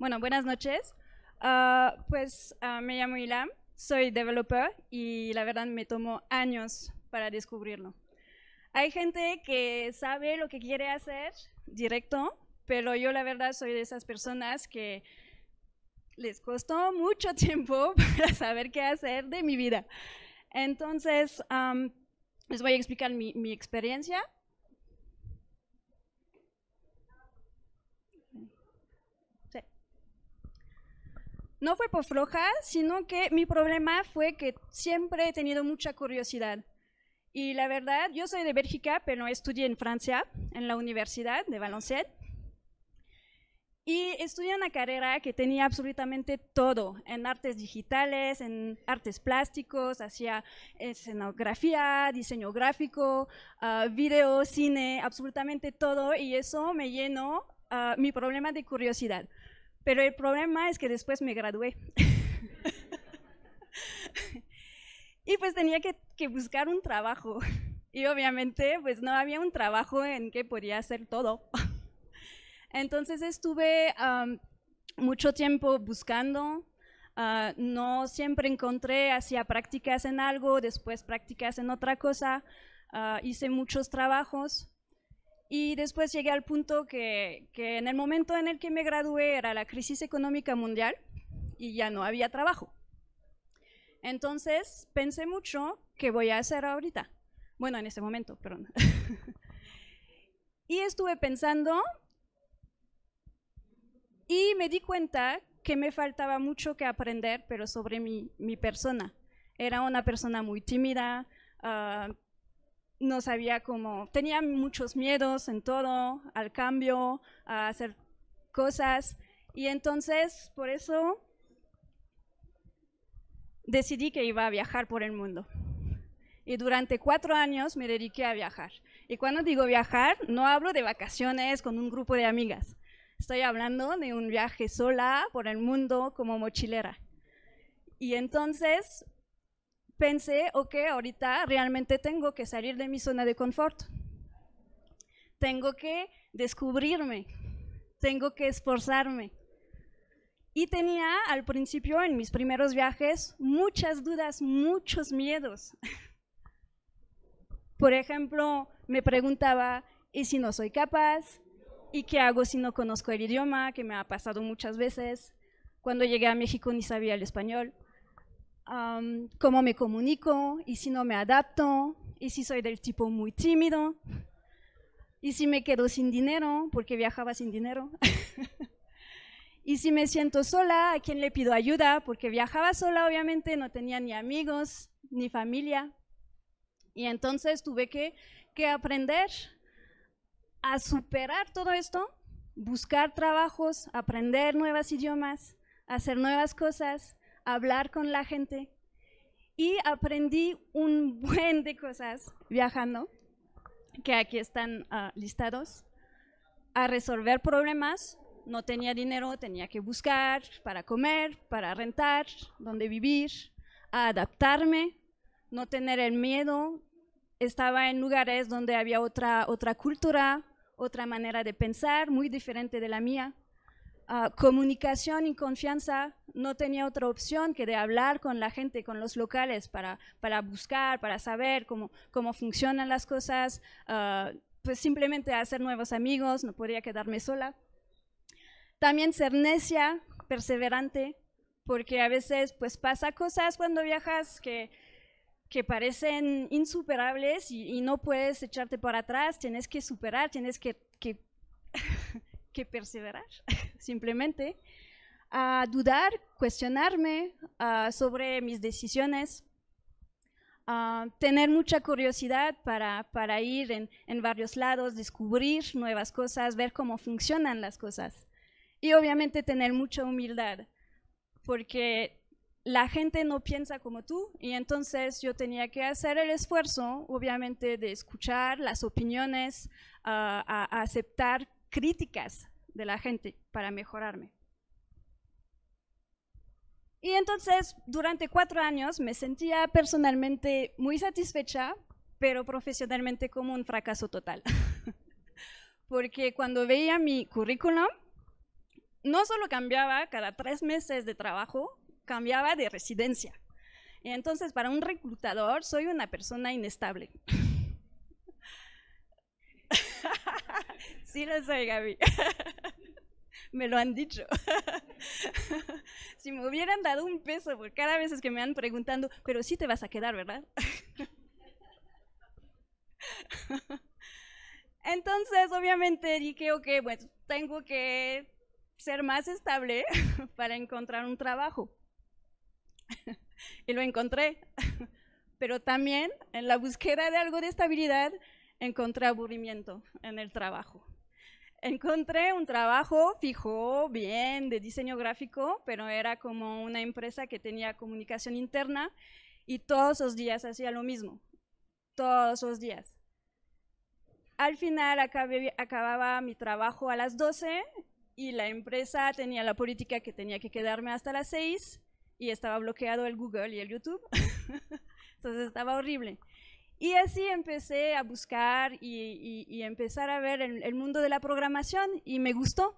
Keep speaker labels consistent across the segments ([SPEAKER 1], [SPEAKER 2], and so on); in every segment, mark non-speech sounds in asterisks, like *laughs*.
[SPEAKER 1] Bueno, buenas noches. Ah, pues ah, me llamo Ilam, soy developer y la verdad me tomó años para descubrirlo. Hay gente que sabe lo que quiere hacer directo, pero yo la verdad soy de esas personas que les costó mucho *laughs* tiempo para saber qué hacer de mi vida. Entonces, les voy a explicar mi experiencia no fue por floja, sino que mi problema fue que siempre he tenido mucha curiosidad. Y la verdad, yo soy de Bélgica, pero estudié en Francia, en la Universidad de Valenciennes. Y estudié una carrera que tenía absolutamente todo, en artes digitales, en artes plásticos, hacía escenografía, diseño gráfico, ah, video, cine, absolutamente todo. Y eso me llenó ah, mi problema de curiosidad. Pero el problema es que después me gradué. y pues tenía que, buscar un trabajo. Y obviamente pues no había un trabajo en que podía hacer todo. Entonces estuve mucho tiempo buscando. Ah, no siempre encontré, hacía prácticas en algo, después prácticas en otra cosa. Ah, hice muchos trabajos y después llegué al punto que, en el momento en el que me gradué era la crisis económica mundial y ya no había trabajo. Entonces pensé mucho qué voy a hacer ahorita. Bueno, en ese momento, perdón. *laughs* y estuve pensando y me di cuenta que me faltaba mucho que aprender, pero sobre mi, mi persona. Era una persona muy tímida, ah, no sabía cómo, tenía muchos miedos en todo, al cambio, a hacer cosas. Y entonces, por eso, decidí que iba a viajar por el mundo. Y durante cuatro años me dediqué a viajar. Y cuando digo viajar, no hablo de vacaciones con un grupo de amigas. Estoy hablando de un viaje sola por el mundo como mochilera. Y entonces pensé, ok, ahorita realmente tengo que salir de mi zona de confort. Tengo que descubrirme, tengo que esforzarme. Y tenía al principio, en mis primeros viajes, muchas dudas, muchos miedos. Por ejemplo, me preguntaba, ¿y si no soy capaz? ¿Y qué hago si no conozco el idioma? Que me ha pasado muchas veces. Cuando llegué a México ni sabía el español cómo me comunico y si no me adapto y si soy del tipo muy tímido y si me quedo sin dinero porque viajaba sin dinero. *laughs* Y si me siento sola, ¿a quién le pido ayuda? Porque viajaba sola, obviamente, no tenía ni amigos, ni familia. Y entonces tuve que, que aprender a superar todo esto, buscar trabajos, aprender nuevos idiomas, hacer nuevas cosas, hablar con la gente y aprendí un *laughs* buen de cosas viajando, que aquí están ah, listados, a resolver problemas. No tenía dinero, tenía que buscar para comer, para rentar, donde vivir, a adaptarme, no tener el miedo. Estaba en lugares donde había otra, otra cultura, otra manera de pensar, muy diferente de la mía. Ah, comunicación y confianza, no tenía otra opción que de hablar con la gente, con los locales, para, para buscar, para saber cómo, cómo funcionan las cosas, ah, pues simplemente hacer nuevos amigos, no podía quedarme sola. También ser necia, perseverante, porque a veces pues pasa cosas cuando viajas que, que parecen insuperables y, no puedes echarte para atrás, tienes que superar, tienes que, que perseverar, *laughs* simplemente, a dudar, cuestionarme sobre mis decisiones, a tener mucha curiosidad para, para ir en, varios lados, descubrir nuevas cosas, ver cómo funcionan las cosas. Y obviamente tener mucha humildad, porque la gente no piensa como tú y entonces yo tenía que hacer el esfuerzo, obviamente, de escuchar las opiniones, a, a aceptar críticas de la gente para mejorarme. Y entonces, durante cuatro años me sentía personalmente muy satisfecha, pero profesionalmente como un fracaso total. *laughs* Porque cuando veía mi currículum, no solo cambiaba cada tres meses de trabajo, cambiaba de residencia. Y entonces, para un reclutador, soy una persona inestable. *laughs* Sí lo soy, Gaby. *laughs* me lo han dicho. *laughs* si me hubieran dado un peso porque cada vez es que me han preguntando, pero sí te vas a quedar, ¿verdad? *laughs* Entonces, obviamente dije, ok, bueno, tengo que ser más estable para encontrar un trabajo. y lo encontré. pero también en la búsqueda de algo de estabilidad encontré aburrimiento en el trabajo. Encontré un trabajo fijo, bien, de diseño gráfico, pero era como una empresa que tenía comunicación interna y todos los días hacía lo mismo, todos los días. Al final acababa mi trabajo a las 12 y la empresa tenía la política que tenía que quedarme hasta las 6 y estaba bloqueado el Google y el YouTube. *laughs* Entonces estaba horrible. Y así empecé a buscar y, empezar a ver el, mundo de la programación y me gustó.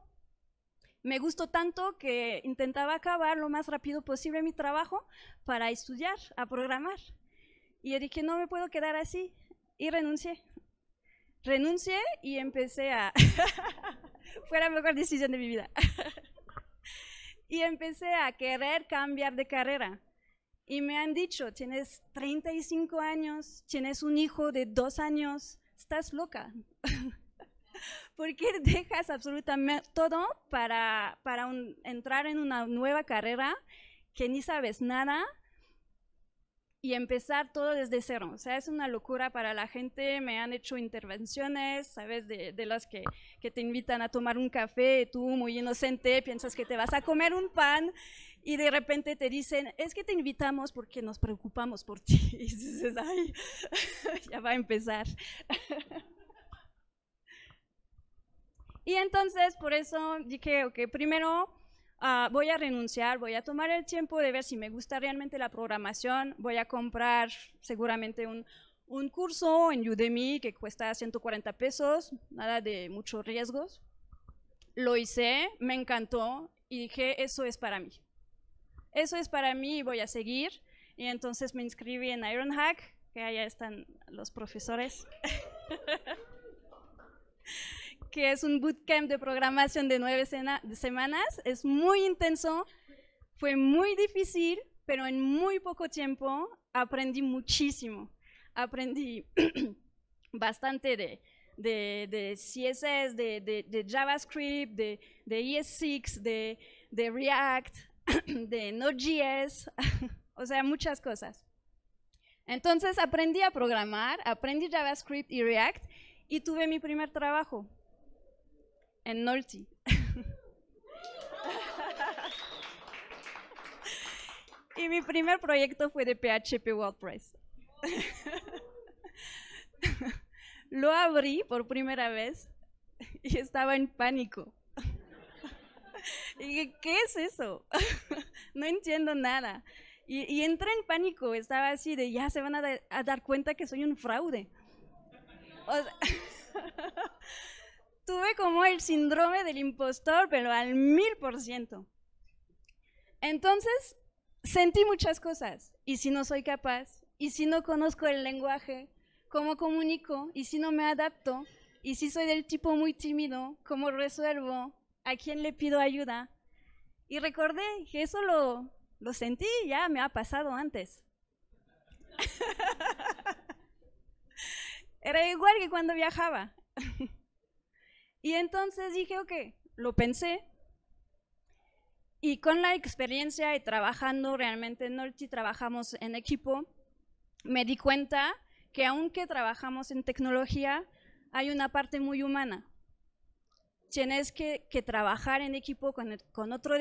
[SPEAKER 1] Me gustó tanto que intentaba acabar lo más rápido posible mi trabajo para estudiar, a programar. Y dije, no me puedo quedar así. Y renuncié. Renuncié y empecé a... *laughs* Fue la mejor decisión de mi vida. *laughs* y empecé a querer cambiar de carrera y me han dicho, tienes 35 años, tienes un hijo de dos años, estás loca. *laughs* ¿Por qué dejas absolutamente todo para, para un, entrar en una nueva carrera que ni sabes nada y empezar todo desde cero? O sea, es una locura para la gente. Me han hecho intervenciones, ¿sabes? De, de las que, que te invitan a tomar un café, tú muy inocente piensas que te vas a comer un pan y de repente te dicen, es que te invitamos porque nos preocupamos por ti. *laughs* Y dices, ay, *laughs* ya va a empezar. *laughs* y entonces por eso dije, ok, primero ah, voy a renunciar, voy a tomar el tiempo de ver si me gusta realmente la programación, voy a comprar seguramente un, un curso en Udemy que cuesta 140 pesos, nada de muchos riesgos. Lo hice, me encantó y dije, eso es para mí eso es para mí y voy a seguir. Y entonces me inscribí en Ironhack, que allá están los profesores, *laughs* que es un bootcamp de programación de nueve semanas. Es muy intenso, fue muy difícil, pero en muy poco tiempo aprendí muchísimo. Aprendí *clears throat* bastante de, CSS, de, JavaScript, de, ES6, e de React, *coughs* de Node.js, *laughs* o sea, muchas cosas. Entonces aprendí a programar, aprendí JavaScript y React y tuve mi primer trabajo en Nulti. *laughs* y mi primer proyecto fue de PHP WordPress. *laughs* Lo abrí por primera vez y estaba en pánico y ¿qué es eso? *laughs* no entiendo nada. Y, entré en pánico, estaba así de, ya se van a, dar cuenta que soy un fraude. *laughs* tuve como el síndrome del impostor, pero al mil por ciento. Entonces, sentí muchas cosas. ¿Y si no soy capaz? ¿Y si no conozco el lenguaje? ¿Cómo comunico? ¿Y si no me adapto? ¿Y si soy del tipo muy tímido? ¿Cómo resuelvo? ¿A quién le pido ayuda? Y recordé que eso lo, lo sentí, ya me ha pasado antes. *laughs* Era igual que cuando viajaba. *laughs* y entonces dije, ok, lo pensé. Y con la experiencia y trabajando realmente en Norti, trabajamos en equipo, me di cuenta que aunque trabajamos en tecnología, hay una parte muy humana tienes que, trabajar en equipo con, otro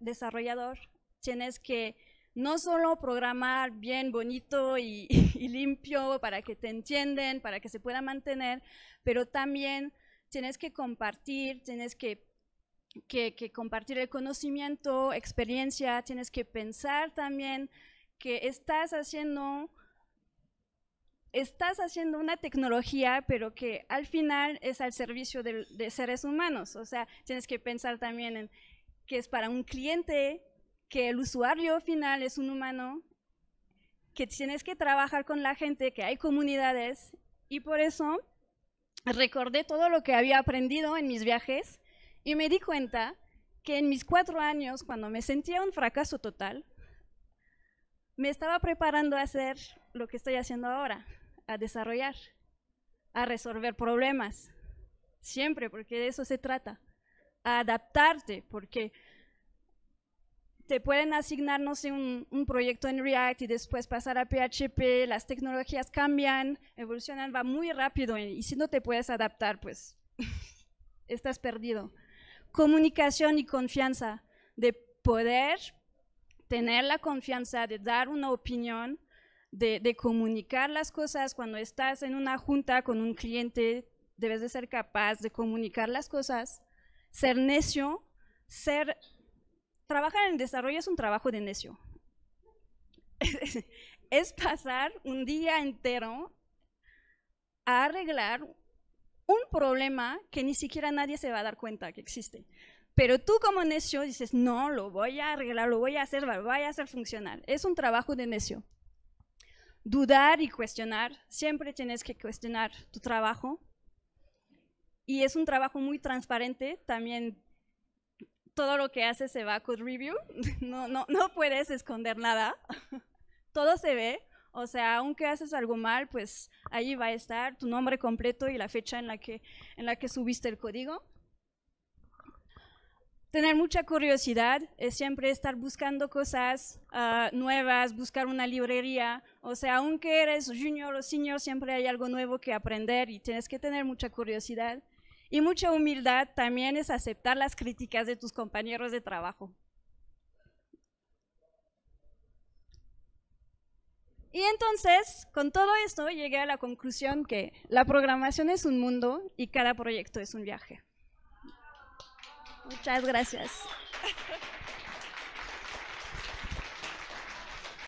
[SPEAKER 1] desarrollador, tienes que no solo programar bien bonito *laughs* y, limpio para que te entienden, para que se pueda mantener, pero también tienes que compartir, tienes que compartir el conocimiento, experiencia, tienes que pensar también que estás haciendo estás haciendo una tecnología, pero que al final es al servicio de, seres humanos. O sea, tienes que pensar también en que es para un cliente, que el usuario final es un humano, que tienes que trabajar con la gente, que hay comunidades. Y por eso recordé todo lo que había aprendido en mis viajes y me di cuenta que en mis cuatro años, cuando me sentía un fracaso total, me estaba preparando a hacer lo que estoy haciendo ahora, a desarrollar, a resolver problemas, siempre, porque de eso se trata, a adaptarte, porque te pueden asignar, no sé, un, proyecto en React y después pasar a PHP, las tecnologías cambian, evolucionan, va muy rápido y si no te puedes adaptar, pues *laughs* estás perdido. Comunicación y confianza de poder tener la confianza de dar una opinión, de, comunicar las cosas. Cuando estás en una junta con un cliente, debes de ser capaz de comunicar las cosas, ser necio, ser... Trabajar en desarrollo es un trabajo de necio. *laughs* es pasar un día entero a arreglar un problema que ni siquiera nadie se va a dar cuenta que existe. Pero tú como necio dices, no, lo voy a arreglar, lo voy a hacer, lo voy a hacer funcional. Es un trabajo de necio. Dudar y cuestionar, siempre tienes que cuestionar tu trabajo. Y es un trabajo muy transparente, también todo lo que haces se va a code review, *laughs* no, no, no puedes esconder nada, *laughs* todo se ve, o sea, aunque haces algo mal, pues ahí va a estar tu nombre completo y la fecha en la que, en la que subiste el código tener mucha curiosidad, es eh, siempre estar buscando cosas ah, nuevas, buscar una librería. O sea, aunque eres junior o senior, siempre hay algo nuevo que aprender y tienes que tener mucha curiosidad. Y mucha humildad también es aceptar las críticas de tus compañeros de trabajo. Y entonces, con todo esto, llegué a la conclusión que la programación es un mundo y cada proyecto es un viaje. Muchas gracias. *laughs*